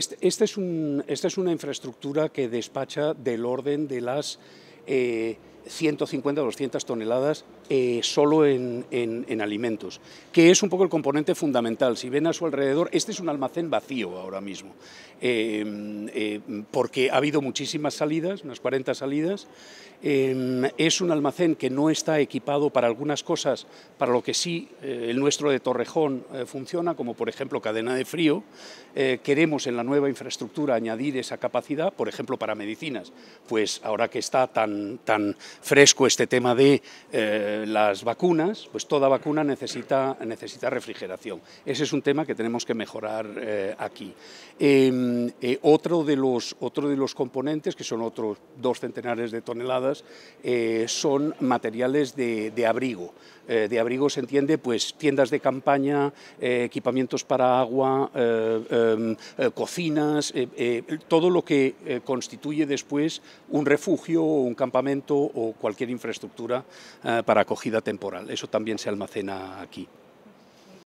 Este, este esta es una infraestructura que despacha del orden de las... Eh, 150 200 toneladas eh, solo en, alimentos, que es un poco el componente fundamental. Si ven a su alrededor, este es un almacén vacío ahora mismo, em, eh, porque ha habido muchísimas salidas, unas 40 salidas. Em, es un almacén que no está equipado para algunas cosas, para lo que sí eh, el nuestro de Torrejón funciona, como por ejemplo cadena de frío. queremos en la nueva infraestructura añadir esa capacidad, por ejemplo, para medicinas. Pues ahora que está tan fresco este tema de eh, las vacunas, pues toda vacuna necesita, necesita refrigeración. Ese es un tema que tenemos que mejorar eh, aquí. Em, eh, otro, de los, de los componentes, que son otros dos centenares de toneladas, son materiales de, de abrigo. de abrigo se entiende pues tiendas de campaña, equipamientos para agua, em, cocinas, todo lo que constituye después un refugio o un campamento o cualquier infraestructura eh, para acogida temporal. Eso también se almacena aquí.